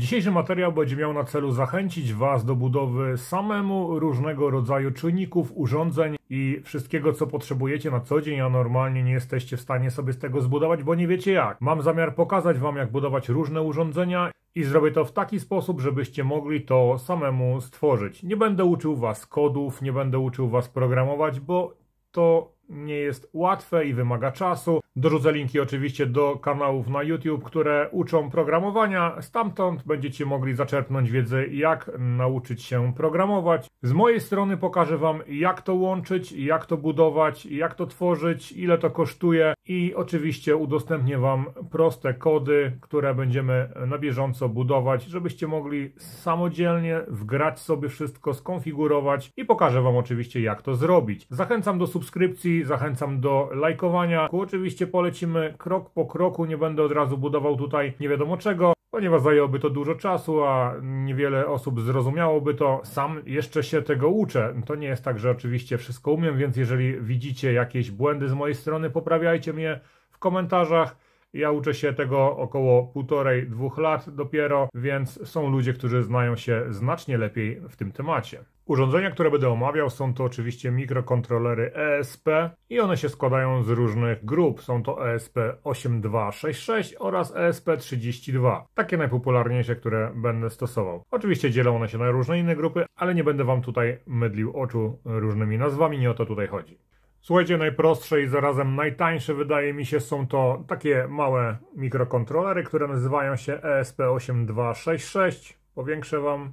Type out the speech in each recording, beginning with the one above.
Dzisiejszy materiał będzie miał na celu zachęcić Was do budowy samemu różnego rodzaju czynników, urządzeń i wszystkiego, co potrzebujecie na co dzień, a normalnie nie jesteście w stanie sobie z tego zbudować, bo nie wiecie jak. Mam zamiar pokazać Wam, jak budować różne urządzenia i zrobię to w taki sposób, żebyście mogli to samemu stworzyć. Nie będę uczył Was kodów, nie będę uczył Was programować, bo to nie jest łatwe i wymaga czasu. Dorzucę linki oczywiście do kanałów na YouTube, które uczą programowania. Stamtąd będziecie mogli zaczerpnąć wiedzę, jak nauczyć się programować. Z mojej strony pokażę Wam, jak to łączyć, jak to budować, jak to tworzyć, ile to kosztuje i oczywiście udostępnię Wam proste kody, które będziemy na bieżąco budować, żebyście mogli samodzielnie wgrać sobie wszystko, skonfigurować i pokażę Wam oczywiście, jak to zrobić. Zachęcam do subskrypcji Zachęcam do lajkowania. Oczywiście polecimy krok po kroku, nie będę od razu budował tutaj nie wiadomo czego ponieważ zajęłoby to dużo czasu, a niewiele osób zrozumiałoby to. Sam jeszcze się tego uczę. To nie jest tak, że oczywiście wszystko umiem, więc jeżeli widzicie jakieś błędy z mojej strony, poprawiajcie mnie w komentarzach. Ja uczę się tego około półtorej, dwóch lat dopiero, więc są ludzie, którzy znają się znacznie lepiej w tym temacie. Urządzenia, które będę omawiał, są to oczywiście mikrokontrolery ESP i one się składają z różnych grup. Są to ESP8266 oraz ESP32. Takie najpopularniejsze, które będę stosował. Oczywiście dzielą one się na różne inne grupy, ale nie będę Wam tutaj mydlił oczu różnymi nazwami, nie o to tutaj chodzi. Słuchajcie, najprostsze i zarazem najtańsze wydaje mi się są to takie małe mikrokontrolery, które nazywają się ESP8266. Powiększę Wam.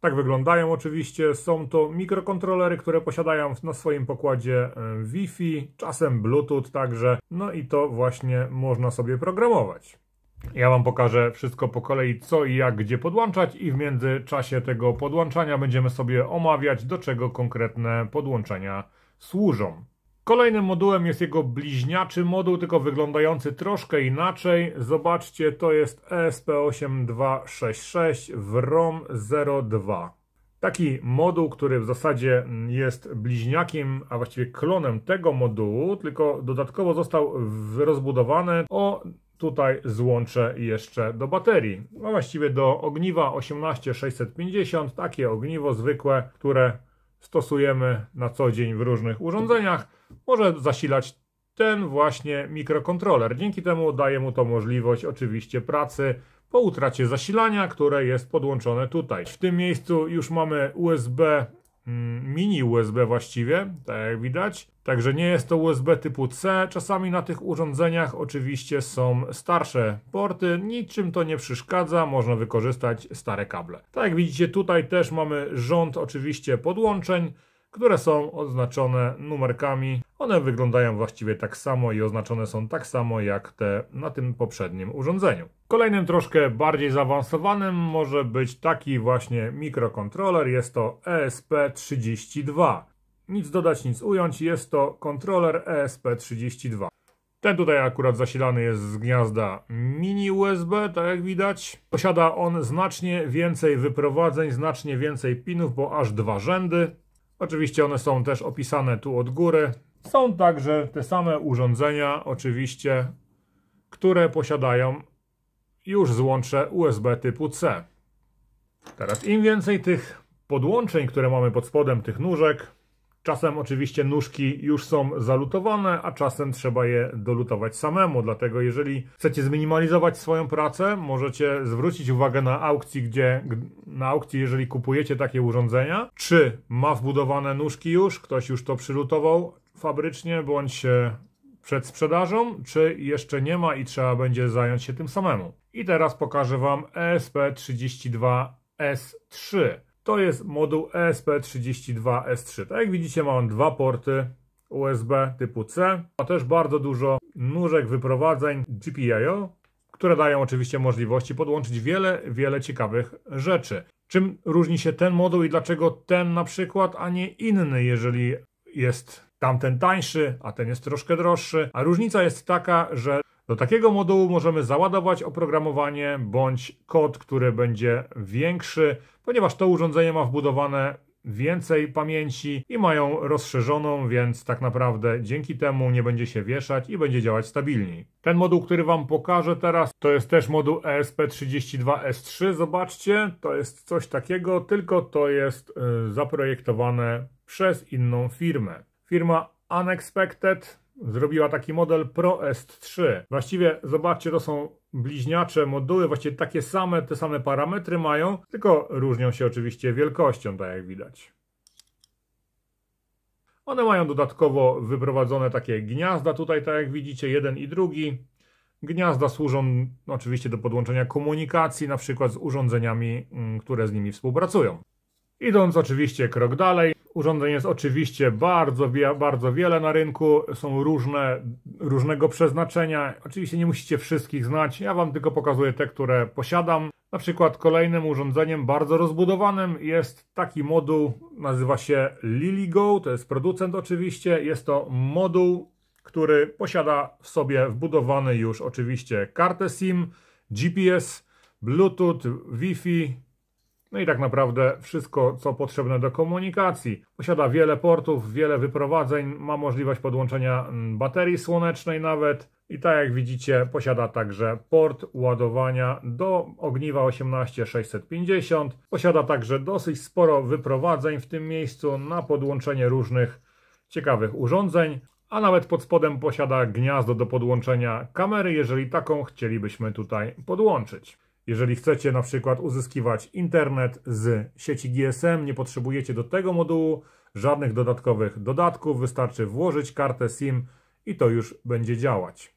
Tak wyglądają oczywiście. Są to mikrokontrolery, które posiadają na swoim pokładzie e, Wi-Fi, czasem Bluetooth także. No i to właśnie można sobie programować. Ja Wam pokażę wszystko po kolei, co i jak, gdzie podłączać i w międzyczasie tego podłączania będziemy sobie omawiać, do czego konkretne podłączenia służą. Kolejnym modułem jest jego bliźniaczy moduł, tylko wyglądający troszkę inaczej. Zobaczcie, to jest ESP8266 WROM 02. Taki moduł, który w zasadzie jest bliźniakiem, a właściwie klonem tego modułu, tylko dodatkowo został rozbudowany o tutaj złącze jeszcze do baterii, a właściwie do ogniwa 18650, takie ogniwo zwykłe, które stosujemy na co dzień w różnych urządzeniach, może zasilać ten właśnie mikrokontroler. Dzięki temu daje mu to możliwość oczywiście pracy po utracie zasilania, które jest podłączone tutaj. W tym miejscu już mamy USB Mm, mini USB właściwie, tak jak widać. Także nie jest to USB typu C. Czasami na tych urządzeniach oczywiście są starsze porty, niczym to nie przeszkadza, można wykorzystać stare kable. Tak jak widzicie tutaj też mamy rząd oczywiście podłączeń które są oznaczone numerkami. One wyglądają właściwie tak samo i oznaczone są tak samo jak te na tym poprzednim urządzeniu. Kolejnym troszkę bardziej zaawansowanym może być taki właśnie mikrokontroler. Jest to ESP32. Nic dodać, nic ująć. Jest to kontroler ESP32. Ten tutaj akurat zasilany jest z gniazda mini USB, tak jak widać. Posiada on znacznie więcej wyprowadzeń, znacznie więcej pinów, bo aż dwa rzędy. Oczywiście one są też opisane tu od góry. Są także te same urządzenia, oczywiście, które posiadają już złącze USB typu C. Teraz im więcej tych podłączeń, które mamy pod spodem tych nóżek, Czasem oczywiście nóżki już są zalutowane, a czasem trzeba je dolutować samemu. Dlatego jeżeli chcecie zminimalizować swoją pracę, możecie zwrócić uwagę na aukcji, gdzie na aukcji, jeżeli kupujecie takie urządzenia, czy ma wbudowane nóżki już, ktoś już to przylutował fabrycznie, bądź e, przed sprzedażą, czy jeszcze nie ma i trzeba będzie zająć się tym samemu. I teraz pokażę Wam ESP32S3 to jest moduł ESP32S3. Tak jak widzicie ma on dwa porty USB typu C, a też bardzo dużo nóżek wyprowadzeń GPIO, które dają oczywiście możliwości podłączyć wiele, wiele ciekawych rzeczy. Czym różni się ten moduł i dlaczego ten na przykład, a nie inny, jeżeli jest tamten tańszy, a ten jest troszkę droższy? A różnica jest taka, że do takiego modułu możemy załadować oprogramowanie bądź kod, który będzie większy, ponieważ to urządzenie ma wbudowane więcej pamięci i mają rozszerzoną, więc tak naprawdę dzięki temu nie będzie się wieszać i będzie działać stabilniej. Ten moduł, który Wam pokażę teraz, to jest też moduł ESP32S3. Zobaczcie, to jest coś takiego, tylko to jest y, zaprojektowane przez inną firmę. Firma Unexpected zrobiła taki model s 3. Właściwie, zobaczcie, to są bliźniacze moduły, właściwie takie same, te same parametry mają, tylko różnią się oczywiście wielkością, tak jak widać. One mają dodatkowo wyprowadzone takie gniazda tutaj, tak jak widzicie, jeden i drugi. Gniazda służą oczywiście do podłączenia komunikacji, na przykład z urządzeniami, mm, które z nimi współpracują. Idąc oczywiście krok dalej, Urządzeń jest oczywiście bardzo, bardzo wiele na rynku, są różne, różnego przeznaczenia. Oczywiście nie musicie wszystkich znać, ja Wam tylko pokazuję te, które posiadam. Na przykład kolejnym urządzeniem bardzo rozbudowanym jest taki moduł, nazywa się LilyGo, to jest producent oczywiście. Jest to moduł, który posiada w sobie wbudowany już oczywiście kartę SIM, GPS, Bluetooth, Wi-Fi, no i tak naprawdę wszystko, co potrzebne do komunikacji. Posiada wiele portów, wiele wyprowadzeń, ma możliwość podłączenia mm, baterii słonecznej nawet. I tak jak widzicie, posiada także port ładowania do ogniwa 18650. Posiada także dosyć sporo wyprowadzeń w tym miejscu na podłączenie różnych ciekawych urządzeń. A nawet pod spodem posiada gniazdo do podłączenia kamery, jeżeli taką chcielibyśmy tutaj podłączyć. Jeżeli chcecie na przykład uzyskiwać internet z sieci GSM, nie potrzebujecie do tego modułu żadnych dodatkowych dodatków, wystarczy włożyć kartę SIM i to już będzie działać.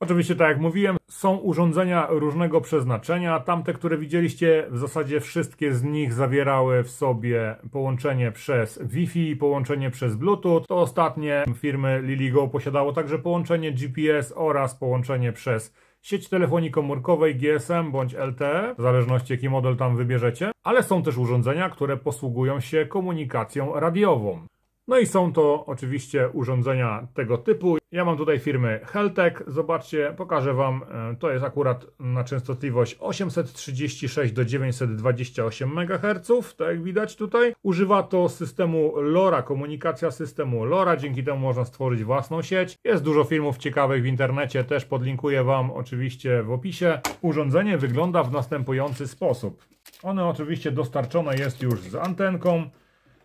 Oczywiście, tak jak mówiłem, są urządzenia różnego przeznaczenia. Tamte, które widzieliście, w zasadzie wszystkie z nich zawierały w sobie połączenie przez Wi-Fi, połączenie przez Bluetooth. To ostatnie firmy LilyGo posiadało także połączenie GPS oraz połączenie przez sieć telefonii komórkowej GSM bądź LTE, w zależności jaki model tam wybierzecie, ale są też urządzenia, które posługują się komunikacją radiową. No i są to oczywiście urządzenia tego typu. Ja mam tutaj firmy Heltek, zobaczcie, pokażę Wam, e, to jest akurat na częstotliwość 836 do 928 MHz, tak jak widać tutaj. Używa to systemu LoRa, komunikacja systemu LoRa, dzięki temu można stworzyć własną sieć. Jest dużo filmów ciekawych w internecie, też podlinkuję Wam oczywiście w opisie. Urządzenie wygląda w następujący sposób. Ono oczywiście dostarczone jest już z antenką,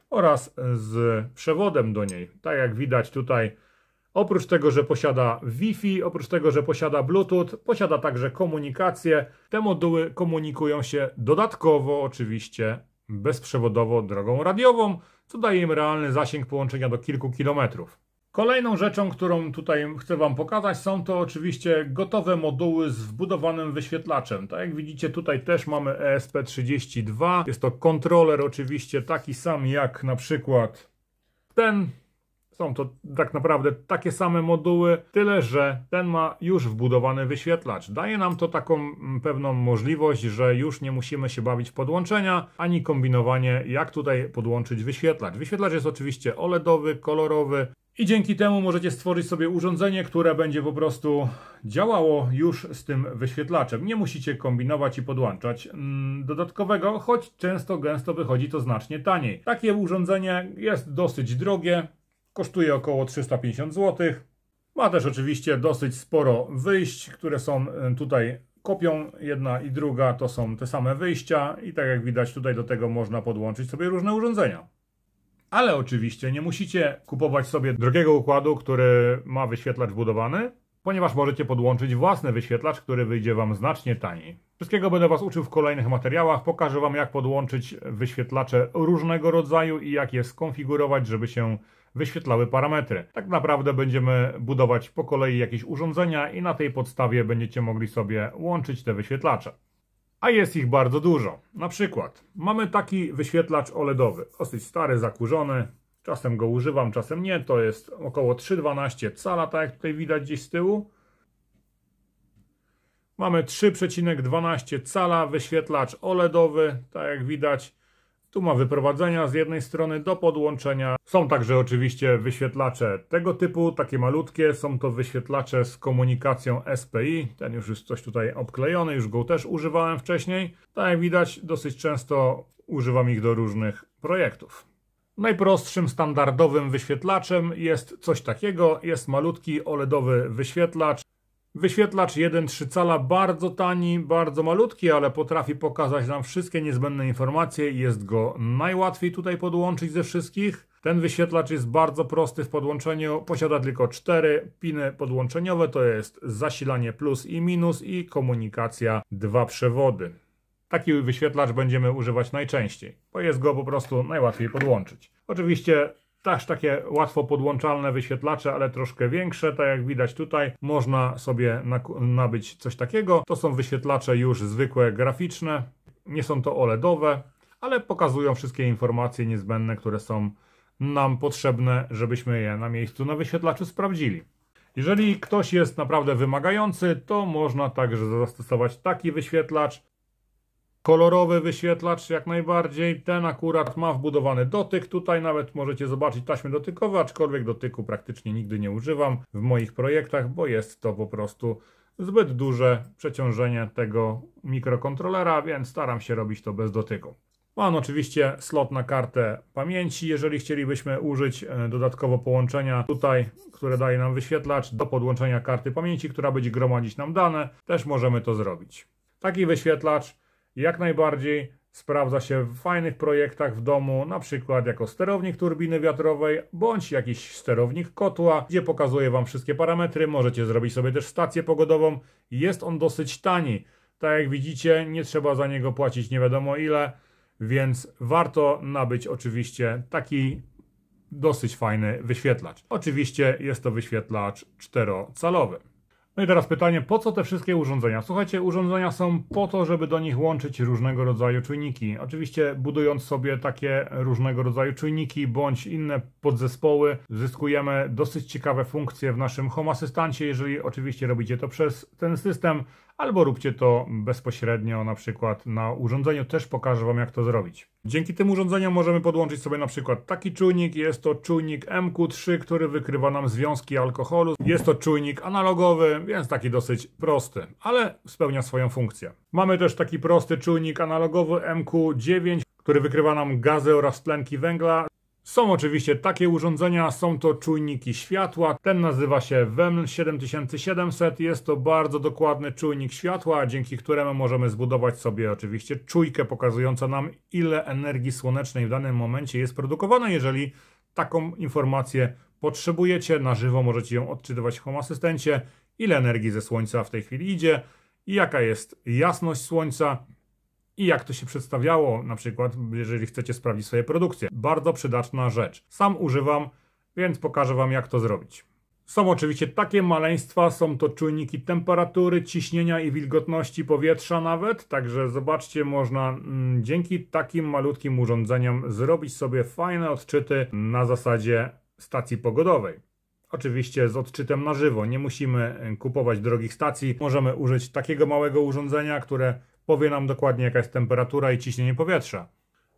oraz z przewodem do niej. Tak jak widać tutaj, oprócz tego, że posiada Wi-Fi, oprócz tego, że posiada Bluetooth, posiada także komunikację. Te moduły komunikują się dodatkowo oczywiście bezprzewodowo drogą radiową, co daje im realny zasięg połączenia do kilku kilometrów. Kolejną rzeczą, którą tutaj chcę Wam pokazać, są to oczywiście gotowe moduły z wbudowanym wyświetlaczem. Tak jak widzicie, tutaj też mamy ESP32. Jest to kontroler oczywiście taki sam jak na przykład ten. Są to tak naprawdę takie same moduły, tyle że ten ma już wbudowany wyświetlacz. Daje nam to taką mm, pewną możliwość, że już nie musimy się bawić w podłączenia, ani kombinowanie jak tutaj podłączyć wyświetlacz. Wyświetlacz jest oczywiście OLEDowy, kolorowy, i dzięki temu możecie stworzyć sobie urządzenie, które będzie po prostu działało już z tym wyświetlaczem. Nie musicie kombinować i podłączać mm, dodatkowego, choć często gęsto wychodzi to znacznie taniej. Takie urządzenie jest dosyć drogie, kosztuje około 350 zł. Ma też oczywiście dosyć sporo wyjść, które są y, tutaj kopią jedna i druga, to są te same wyjścia i tak jak widać tutaj do tego można podłączyć sobie różne urządzenia. Ale oczywiście nie musicie kupować sobie drogiego układu, który ma wyświetlacz budowany, ponieważ możecie podłączyć własny wyświetlacz, który wyjdzie Wam znacznie taniej. Wszystkiego będę Was uczył w kolejnych materiałach. Pokażę Wam, jak podłączyć wyświetlacze różnego rodzaju i jak je skonfigurować, żeby się wyświetlały parametry. Tak naprawdę będziemy budować po kolei jakieś urządzenia i na tej podstawie będziecie mogli sobie łączyć te wyświetlacze a jest ich bardzo dużo. Na przykład mamy taki wyświetlacz OLEDowy, dosyć stary, zakurzony, czasem go używam, czasem nie, to jest około 3,12 cala, tak jak tutaj widać gdzieś z tyłu. Mamy 3,12 cala wyświetlacz OLEDowy, tak jak widać, tu ma wyprowadzenia z jednej strony do podłączenia. Są także oczywiście wyświetlacze tego typu, takie malutkie. Są to wyświetlacze z komunikacją SPI. Ten już jest coś tutaj obklejony, już go też używałem wcześniej. Tak jak widać, dosyć często używam ich do różnych projektów. Najprostszym standardowym wyświetlaczem jest coś takiego. Jest malutki OLEDowy wyświetlacz. Wyświetlacz 1,3 cala, bardzo tani, bardzo malutki, ale potrafi pokazać nam wszystkie niezbędne informacje jest go najłatwiej tutaj podłączyć ze wszystkich. Ten wyświetlacz jest bardzo prosty w podłączeniu, posiada tylko cztery piny podłączeniowe, to jest zasilanie plus i minus i komunikacja dwa przewody. Taki wyświetlacz będziemy używać najczęściej, bo jest go po prostu najłatwiej podłączyć. Oczywiście też takie łatwo podłączalne wyświetlacze, ale troszkę większe, tak jak widać tutaj, można sobie nabyć coś takiego. To są wyświetlacze już zwykłe graficzne, nie są to OLEDowe, ale pokazują wszystkie informacje niezbędne, które są nam potrzebne, żebyśmy je na miejscu na wyświetlaczu sprawdzili. Jeżeli ktoś jest naprawdę wymagający, to można także zastosować taki wyświetlacz. Kolorowy wyświetlacz jak najbardziej, ten akurat ma wbudowany dotyk, tutaj nawet możecie zobaczyć taśmy dotykowe, aczkolwiek dotyku praktycznie nigdy nie używam w moich projektach, bo jest to po prostu zbyt duże przeciążenie tego mikrokontrolera, więc staram się robić to bez dotyku. Mam oczywiście slot na kartę pamięci, jeżeli chcielibyśmy użyć e, dodatkowo połączenia tutaj, które daje nam wyświetlacz do podłączenia karty pamięci, która będzie gromadzić nam dane, też możemy to zrobić. Taki wyświetlacz jak najbardziej sprawdza się w fajnych projektach w domu, na przykład jako sterownik turbiny wiatrowej bądź jakiś sterownik kotła, gdzie pokazuje Wam wszystkie parametry. Możecie zrobić sobie też stację pogodową. Jest on dosyć tani. Tak jak widzicie, nie trzeba za niego płacić nie wiadomo ile, więc warto nabyć oczywiście taki dosyć fajny wyświetlacz. Oczywiście jest to wyświetlacz czterocalowy. No i teraz pytanie, po co te wszystkie urządzenia? Słuchajcie, urządzenia są po to, żeby do nich łączyć różnego rodzaju czujniki. Oczywiście budując sobie takie różnego rodzaju czujniki bądź inne podzespoły, zyskujemy dosyć ciekawe funkcje w naszym Home Asystancie, jeżeli oczywiście robicie to przez ten system albo róbcie to bezpośrednio na przykład na urządzeniu, też pokażę Wam jak to zrobić. Dzięki tym urządzeniom możemy podłączyć sobie na przykład taki czujnik, jest to czujnik MQ3, który wykrywa nam związki alkoholu, jest to czujnik analogowy, więc taki dosyć prosty, ale spełnia swoją funkcję. Mamy też taki prosty czujnik analogowy MQ9, który wykrywa nam gazy oraz tlenki węgla. Są oczywiście takie urządzenia, są to czujniki światła. Ten nazywa się WEML 7700. Jest to bardzo dokładny czujnik światła, dzięki któremu możemy zbudować sobie oczywiście czujkę pokazującą nam, ile energii słonecznej w danym momencie jest produkowane. Jeżeli taką informację potrzebujecie, na żywo możecie ją odczytywać w Home Asystencie, ile energii ze słońca w tej chwili idzie i jaka jest jasność słońca i jak to się przedstawiało, na przykład jeżeli chcecie sprawdzić swoje produkcje. Bardzo przydatna rzecz. Sam używam, więc pokażę Wam jak to zrobić. Są oczywiście takie maleństwa, są to czujniki temperatury, ciśnienia i wilgotności powietrza nawet, także zobaczcie, można mm, dzięki takim malutkim urządzeniom zrobić sobie fajne odczyty na zasadzie stacji pogodowej. Oczywiście z odczytem na żywo, nie musimy e, kupować drogich stacji, możemy użyć takiego małego urządzenia, które powie nam dokładnie jaka jest temperatura i ciśnienie powietrza.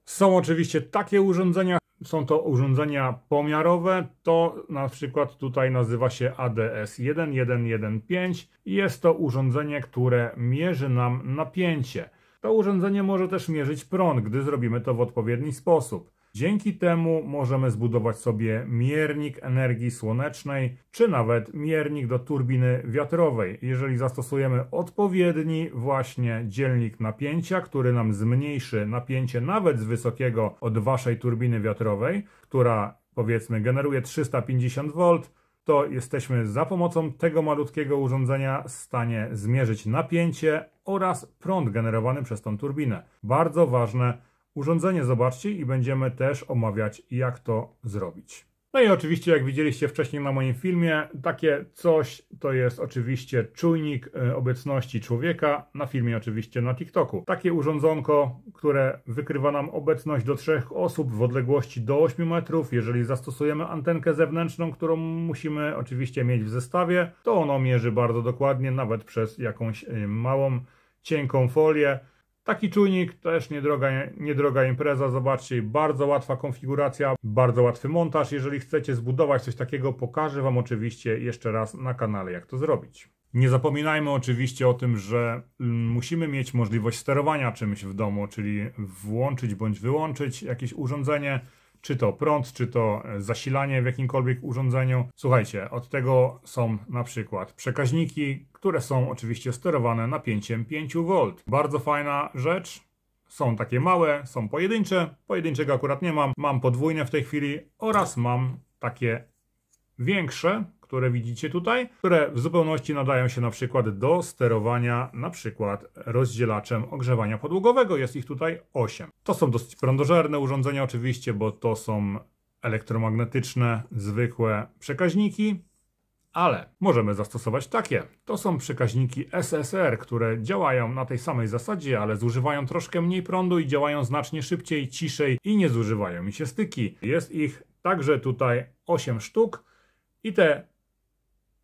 Są oczywiście takie urządzenia, są to urządzenia pomiarowe, to na przykład tutaj nazywa się ADS 1115 i jest to urządzenie, które mierzy nam napięcie. To urządzenie może też mierzyć prąd, gdy zrobimy to w odpowiedni sposób. Dzięki temu możemy zbudować sobie miernik energii słonecznej, czy nawet miernik do turbiny wiatrowej, jeżeli zastosujemy odpowiedni właśnie dzielnik napięcia, który nam zmniejszy napięcie nawet z wysokiego od waszej turbiny wiatrowej, która powiedzmy generuje 350 V, to jesteśmy za pomocą tego malutkiego urządzenia w stanie zmierzyć napięcie oraz prąd generowany przez tą turbinę. Bardzo ważne urządzenie zobaczcie i będziemy też omawiać jak to zrobić. No i oczywiście, jak widzieliście wcześniej na moim filmie, takie coś to jest oczywiście czujnik e, obecności człowieka, na filmie oczywiście na TikToku. Takie urządzonko, które wykrywa nam obecność do trzech osób w odległości do 8 metrów, jeżeli zastosujemy antenkę zewnętrzną, którą musimy oczywiście mieć w zestawie, to ono mierzy bardzo dokładnie, nawet przez jakąś e, małą, cienką folię. Taki czujnik też niedroga, niedroga impreza, zobaczcie, bardzo łatwa konfiguracja, bardzo łatwy montaż. Jeżeli chcecie zbudować coś takiego, pokażę Wam oczywiście jeszcze raz na kanale, jak to zrobić. Nie zapominajmy oczywiście o tym, że mm, musimy mieć możliwość sterowania czymś w domu, czyli włączyć bądź wyłączyć jakieś urządzenie, czy to prąd, czy to e, zasilanie w jakimkolwiek urządzeniu. Słuchajcie, od tego są na przykład przekaźniki, które są oczywiście sterowane napięciem 5V. Bardzo fajna rzecz. Są takie małe, są pojedyncze. Pojedynczego akurat nie mam. Mam podwójne w tej chwili oraz mam takie większe, które widzicie tutaj, które w zupełności nadają się na przykład do sterowania na przykład rozdzielaczem ogrzewania podłogowego. Jest ich tutaj 8. To są dosyć prądożerne urządzenia oczywiście, bo to są elektromagnetyczne, zwykłe przekaźniki, ale możemy zastosować takie. To są przekaźniki SSR, które działają na tej samej zasadzie, ale zużywają troszkę mniej prądu i działają znacznie szybciej, ciszej i nie zużywają mi się styki. Jest ich także tutaj 8 sztuk i te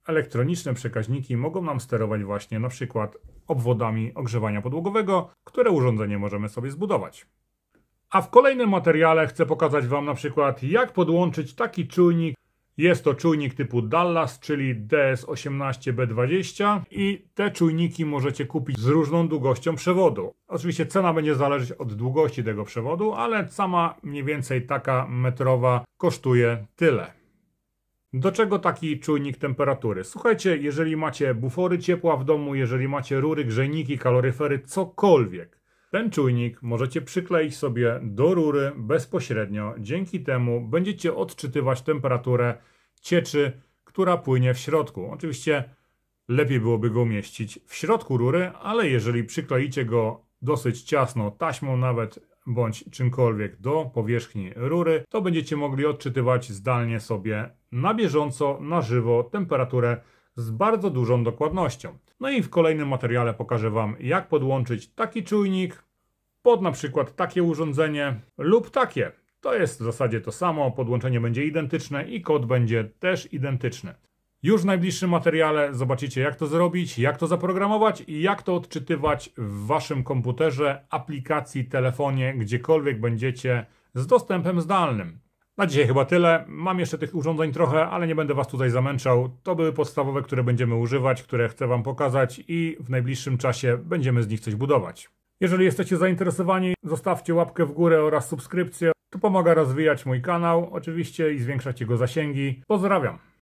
elektroniczne przekaźniki mogą nam sterować właśnie na przykład obwodami ogrzewania podłogowego, które urządzenie możemy sobie zbudować. A w kolejnym materiale chcę pokazać Wam na przykład jak podłączyć taki czujnik. Jest to czujnik typu Dallas, czyli DS18B20 i te czujniki możecie kupić z różną długością przewodu. Oczywiście cena będzie zależeć od długości tego przewodu, ale sama mniej więcej taka metrowa kosztuje tyle. Do czego taki czujnik temperatury? Słuchajcie, jeżeli macie bufory ciepła w domu, jeżeli macie rury, grzejniki, kaloryfery, cokolwiek, ten czujnik możecie przykleić sobie do rury bezpośrednio. Dzięki temu będziecie odczytywać temperaturę cieczy, która płynie w środku. Oczywiście lepiej byłoby go umieścić w środku rury, ale jeżeli przykleicie go dosyć ciasno, taśmą nawet, bądź czymkolwiek do powierzchni rury, to będziecie mogli odczytywać zdalnie sobie na bieżąco, na żywo temperaturę z bardzo dużą dokładnością. No i w kolejnym materiale pokażę Wam, jak podłączyć taki czujnik pod na przykład takie urządzenie lub takie. To jest w zasadzie to samo, podłączenie będzie identyczne i kod będzie też identyczny. Już w najbliższym materiale zobaczycie jak to zrobić, jak to zaprogramować i jak to odczytywać w waszym komputerze, aplikacji, telefonie, gdziekolwiek będziecie z dostępem zdalnym. Na dzisiaj chyba tyle. Mam jeszcze tych urządzeń trochę, ale nie będę was tutaj zamęczał. To były podstawowe, które będziemy używać, które chcę wam pokazać i w najbliższym czasie będziemy z nich coś budować. Jeżeli jesteście zainteresowani, zostawcie łapkę w górę oraz subskrypcję. To pomaga rozwijać mój kanał oczywiście i zwiększać jego zasięgi. Pozdrawiam!